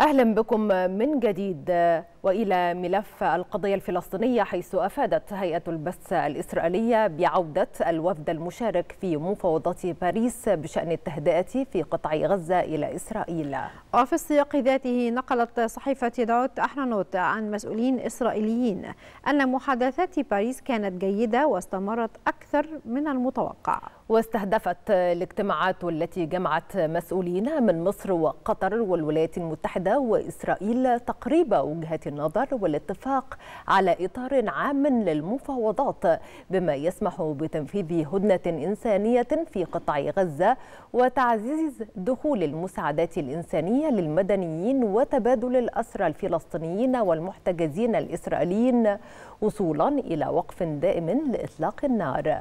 أهلا بكم من جديد وإلى ملف القضية الفلسطينية حيث أفادت هيئة البث الإسرائيلية بعودة الوفد المشارك في مفاوضات باريس بشأن التهدئة في قطاع غزة إلى إسرائيل وفي السياق ذاته نقلت صحيفة دوت أحرنوت عن مسؤولين إسرائيليين أن محادثات باريس كانت جيدة واستمرت أكثر من المتوقع واستهدفت الاجتماعات التي جمعت مسؤولين من مصر وقطر والولايات المتحدة وإسرائيل تقريب وجهة النظر والاتفاق على إطار عام للمفاوضات بما يسمح بتنفيذ هدنة إنسانية في قطاع غزة وتعزيز دخول المساعدات الإنسانية للمدنيين وتبادل الأسرى الفلسطينيين والمحتجزين الإسرائيليين وصولا إلى وقف دائم لإطلاق النار